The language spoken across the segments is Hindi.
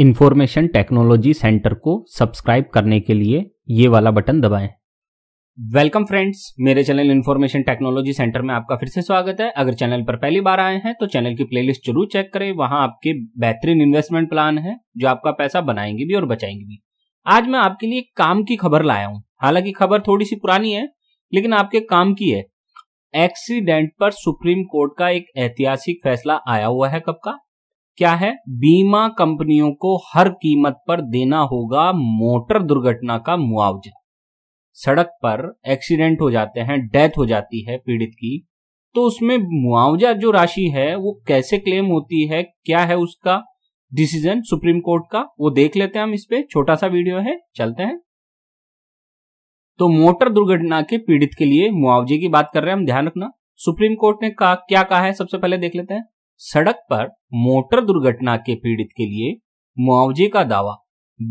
इंफॉर्मेशन टेक्नोलॉजी सेंटर को सब्सक्राइब करने के लिए ये वाला बटन दबाएं वेलकम फ्रेंड्स मेरे चैनल इन्फॉर्मेशन टेक्नोलॉजी सेंटर में आपका फिर से स्वागत है अगर चैनल पर पहली बार आए हैं तो चैनल की प्लेलिस्ट जरूर चेक करें वहां आपके बेहतरीन इन्वेस्टमेंट प्लान है जो आपका पैसा बनाएंगे भी और बचाएंगे भी आज मैं आपके लिए काम की खबर लाया हूँ हालांकि खबर थोड़ी सी पुरानी है लेकिन आपके काम की है एक्सीडेंट पर सुप्रीम कोर्ट का एक ऐतिहासिक फैसला आया हुआ है कब का क्या है बीमा कंपनियों को हर कीमत पर देना होगा मोटर दुर्घटना का मुआवजा सड़क पर एक्सीडेंट हो जाते हैं डेथ हो जाती है पीड़ित की तो उसमें मुआवजा जो राशि है वो कैसे क्लेम होती है क्या है उसका डिसीजन सुप्रीम कोर्ट का वो देख लेते हैं हम इस पे छोटा सा वीडियो है चलते हैं तो मोटर दुर्घटना के पीड़ित के लिए मुआवजे की बात कर रहे हैं हम ध्यान रखना सुप्रीम कोर्ट ने कहा क्या कहा है सबसे पहले देख लेते हैं सड़क पर मोटर दुर्घटना के पीड़ित के लिए मुआवजे का दावा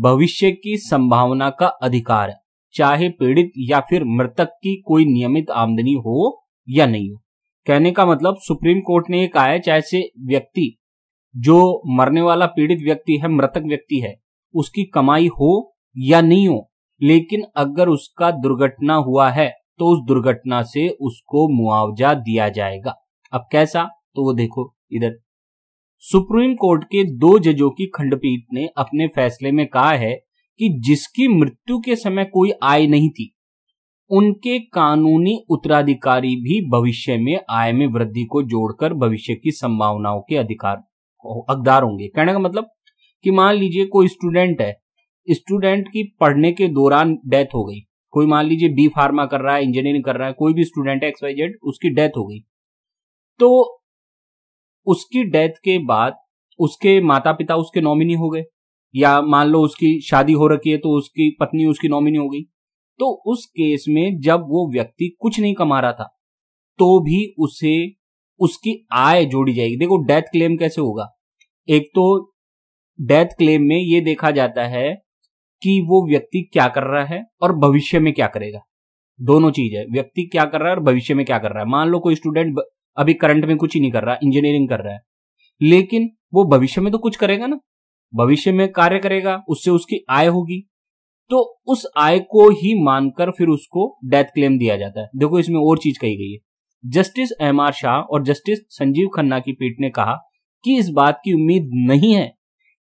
भविष्य की संभावना का अधिकार है चाहे पीड़ित या फिर मृतक की कोई नियमित आमदनी हो या नहीं हो कहने का मतलब सुप्रीम कोर्ट ने एक आया चाहे से व्यक्ति जो मरने वाला पीड़ित व्यक्ति है मृतक व्यक्ति है उसकी कमाई हो या नहीं हो लेकिन अगर उसका दुर्घटना हुआ है तो उस दुर्घटना से उसको मुआवजा दिया जाएगा अब कैसा तो वो देखो इधर सुप्रीम कोर्ट के दो जजों की खंडपीठ ने अपने फैसले में कहा है कि जिसकी मृत्यु के समय कोई आय नहीं थी उनके कानूनी उत्तराधिकारी भी भविष्य में आय में वृद्धि को जोड़कर भविष्य की संभावनाओं के अधिकार हकदार होंगे कहने का मतलब कि मान लीजिए कोई स्टूडेंट है स्टूडेंट की पढ़ने के दौरान डेथ हो गई कोई मान लीजिए बी फार्मा कर रहा है इंजीनियरिंग कर रहा है कोई भी स्टूडेंट है एक्सवाइजेड उसकी डेथ हो गई तो उसकी डेथ के बाद उसके माता पिता उसके नॉमिनी हो गए या मान लो उसकी शादी हो रखी है तो उसकी पत्नी उसकी नॉमिनी हो गई तो उस केस में जब वो व्यक्ति कुछ नहीं कमा रहा था तो भी उसे उसकी आय जोड़ी जाएगी देखो डेथ क्लेम कैसे होगा एक तो डेथ क्लेम में ये देखा जाता है कि वो व्यक्ति क्या कर रहा है और भविष्य में क्या करेगा दोनों चीज है व्यक्ति क्या कर रहा है और भविष्य में क्या कर रहा है मान लो कोई स्टूडेंट अभी करंट में कुछ ही नहीं कर रहा इंजीनियरिंग कर रहा है लेकिन वो भविष्य में तो कुछ करेगा ना भविष्य में कार्य करेगा उससे उसकी आय होगी तो उस आय को ही मानकर फिर उसको डेथ क्लेम दिया जाता है देखो इसमें और चीज कही गई है जस्टिस एम आर शाह और जस्टिस संजीव खन्ना की पीठ ने कहा कि इस बात की उम्मीद नहीं है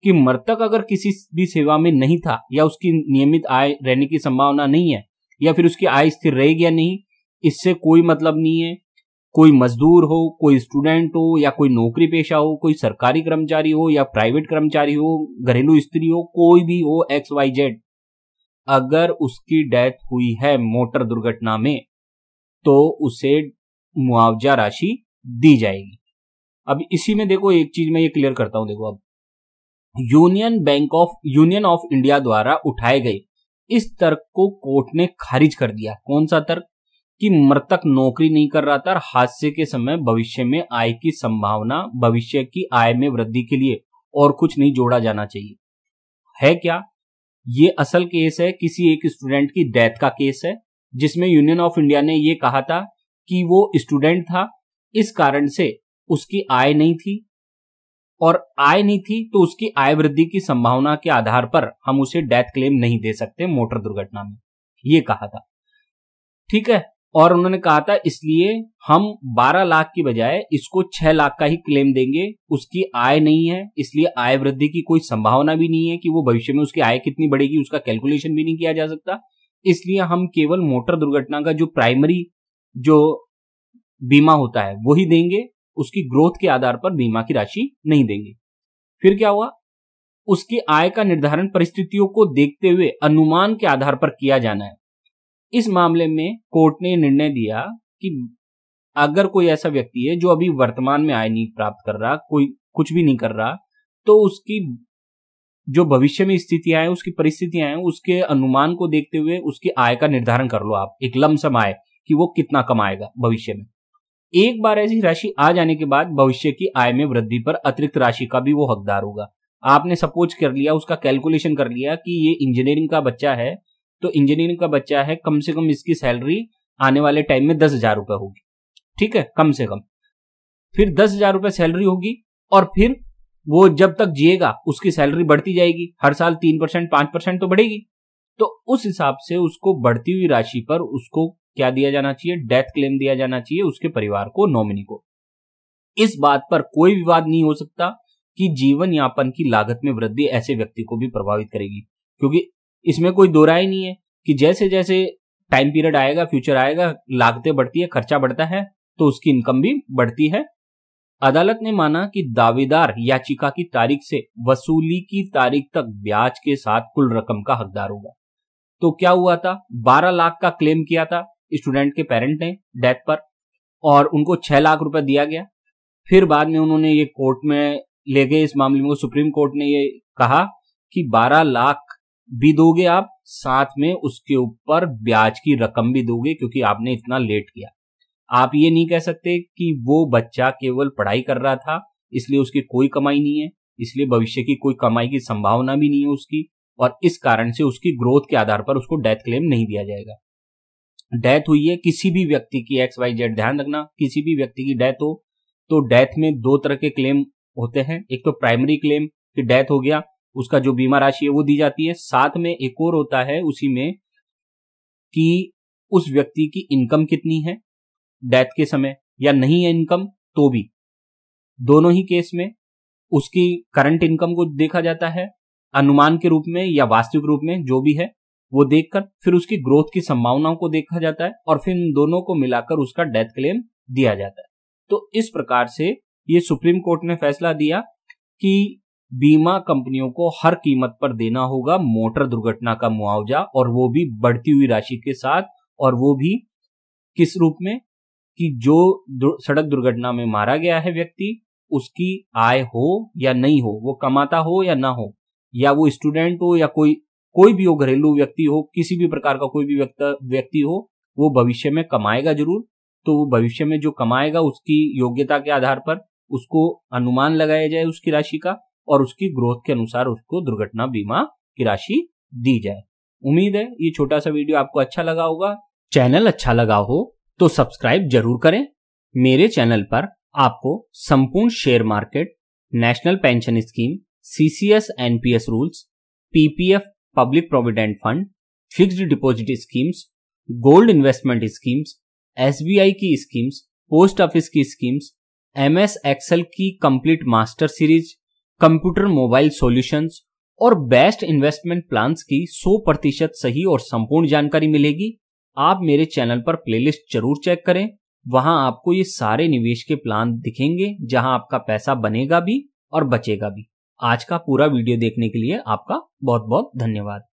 कि मृतक अगर किसी भी सेवा में नहीं था या उसकी नियमित आय रहने की संभावना नहीं है या फिर उसकी आय स्थिर रहेगी या नहीं इससे कोई मतलब नहीं है कोई मजदूर हो कोई स्टूडेंट हो या कोई नौकरी पेशा हो कोई सरकारी कर्मचारी हो या प्राइवेट कर्मचारी हो घरेलू स्त्री हो कोई भी हो एक्स वाई जेड अगर उसकी डेथ हुई है मोटर दुर्घटना में तो उसे मुआवजा राशि दी जाएगी अब इसी में देखो एक चीज मैं ये क्लियर करता हूं देखो अब Union Bank of Union of India द्वारा उठाए गए इस तर्क को कोर्ट ने खारिज कर दिया कौन सा तर्क कि मृतक नौकरी नहीं कर रहा था और हादसे के समय भविष्य में आय की संभावना भविष्य की आय में वृद्धि के लिए और कुछ नहीं जोड़ा जाना चाहिए है क्या ये असल केस है किसी एक स्टूडेंट की डेथ का केस है जिसमें यूनियन ऑफ इंडिया ने यह कहा था कि वो स्टूडेंट था इस कारण से उसकी आय नहीं थी और आय नहीं थी तो उसकी आय वृद्धि की संभावना के आधार पर हम उसे डेथ क्लेम नहीं दे सकते मोटर दुर्घटना में ये कहा था ठीक है और उन्होंने कहा था इसलिए हम 12 लाख की बजाय इसको 6 लाख का ही क्लेम देंगे उसकी आय नहीं है इसलिए आय वृद्धि की कोई संभावना भी नहीं है कि वो भविष्य में उसकी आय कितनी बढ़ेगी उसका कैलकुलेशन भी नहीं किया जा सकता इसलिए हम केवल मोटर दुर्घटना का जो प्राइमरी जो बीमा होता है वो ही देंगे उसकी ग्रोथ के आधार पर बीमा की राशि नहीं देंगे फिर क्या हुआ उसकी आय का निर्धारण परिस्थितियों को देखते हुए अनुमान के आधार पर किया जाना है इस मामले में कोर्ट ने निर्णय दिया कि अगर कोई ऐसा व्यक्ति है जो अभी वर्तमान में आय नहीं प्राप्त कर रहा कोई कुछ भी नहीं कर रहा तो उसकी जो भविष्य में स्थितियां हैं उसकी परिस्थितियां हैं उसके अनुमान को देखते हुए उसकी आय का निर्धारण कर लो आप एक लमसम आय कि वो कितना कमाएगा भविष्य में एक बार ऐसी राशि आ जाने के बाद भविष्य की आय में वृद्धि पर अतिरिक्त राशि का भी वो हकदार होगा आपने सपोज कर लिया उसका कैलकुलेशन कर लिया कि ये इंजीनियरिंग का बच्चा है तो इंजीनियरिंग का बच्चा है कम से कम इसकी सैलरी आने वाले टाइम में दस हजार रुपये होगी ठीक है कम से कम फिर दस हजार रुपए सैलरी होगी और फिर वो जब तक जिएगा उसकी सैलरी बढ़ती जाएगी हर साल तीन परसेंट पांच परसेंट तो बढ़ेगी तो उस हिसाब से उसको बढ़ती हुई राशि पर उसको क्या दिया जाना चाहिए डेथ क्लेम दिया जाना चाहिए उसके परिवार को नॉमिनी को इस बात पर कोई विवाद नहीं हो सकता कि जीवन यापन की लागत में वृद्धि ऐसे व्यक्ति को भी प्रभावित करेगी क्योंकि इसमें कोई दो राय नहीं है कि जैसे जैसे टाइम पीरियड आएगा फ्यूचर आएगा लागतें बढ़ती है खर्चा बढ़ता है तो उसकी इनकम भी बढ़ती है अदालत ने माना कि दावेदार याचिका की तारीख से वसूली की तारीख तक ब्याज के साथ कुल रकम का हकदार होगा तो क्या हुआ था बारह लाख का क्लेम किया था स्टूडेंट के पेरेंट ने डेथ पर और उनको छह लाख रुपए दिया गया फिर बाद में उन्होंने ये कोर्ट में ले गए इस मामले में सुप्रीम कोर्ट ने ये कहा कि 12 लाख भी दोगे आप साथ में उसके ऊपर ब्याज की रकम भी दोगे क्योंकि आपने इतना लेट किया आप ये नहीं कह सकते कि वो बच्चा केवल पढ़ाई कर रहा था इसलिए उसकी कोई कमाई नहीं है इसलिए भविष्य की कोई कमाई की संभावना भी नहीं है उसकी और इस कारण से उसकी ग्रोथ के आधार पर उसको डेथ क्लेम नहीं दिया जाएगा डेथ हुई है किसी भी व्यक्ति की एक्स वाई जेड ध्यान रखना किसी भी व्यक्ति की डेथ हो तो डेथ में दो तरह के क्लेम होते हैं एक तो प्राइमरी क्लेम कि डेथ हो गया उसका जो बीमा राशि है वो दी जाती है साथ में एक और होता है उसी में कि उस व्यक्ति की इनकम कितनी है डेथ के समय या नहीं है इनकम तो भी दोनों ही केस में उसकी करंट इनकम को देखा जाता है अनुमान के रूप में या वास्तविक रूप में जो भी है वो देखकर फिर उसकी ग्रोथ की संभावनाओं को देखा जाता है और फिर इन दोनों को मिलाकर उसका डेथ क्लेम दिया जाता है तो इस प्रकार से ये सुप्रीम कोर्ट ने फैसला दिया कि बीमा कंपनियों को हर कीमत पर देना होगा मोटर दुर्घटना का मुआवजा और वो भी बढ़ती हुई राशि के साथ और वो भी किस रूप में कि जो दुर, सड़क दुर्घटना में मारा गया है व्यक्ति उसकी आय हो या नहीं हो वो कमाता हो या ना हो या वो स्टूडेंट हो या कोई कोई भी हो घरेलू व्यक्ति हो किसी भी प्रकार का कोई भी व्यक्ति हो वो भविष्य में कमाएगा जरूर तो वो भविष्य में जो कमाएगा उसकी योग्यता के आधार पर उसको अनुमान लगाया जाए उसकी राशि का और उसकी ग्रोथ के अनुसार उसको दुर्घटना बीमा की राशि दी जाए उम्मीद है ये छोटा सा वीडियो आपको अच्छा लगा होगा चैनल अच्छा लगा हो तो सब्सक्राइब जरूर करें मेरे चैनल पर आपको संपूर्ण share market national pension scheme CCS NPS rules PPF public provident fund fixed deposit schemes gold investment schemes SBI की स्कीम्स पोस्ट ऑफिस की स्कीम्स एमएस एक्सएल की complete master series computer mobile solutions और बेस्ट इन्वेस्टमेंट प्लान्स की 100 प्रतिशत सही और संपूर्ण जानकारी मिलेगी आप मेरे चैनल पर प्लेलिस्ट जरूर चेक करें वहां आपको ये सारे निवेश के प्लान दिखेंगे जहां आपका पैसा बनेगा भी और बचेगा भी आज का पूरा वीडियो देखने के लिए आपका बहुत बहुत धन्यवाद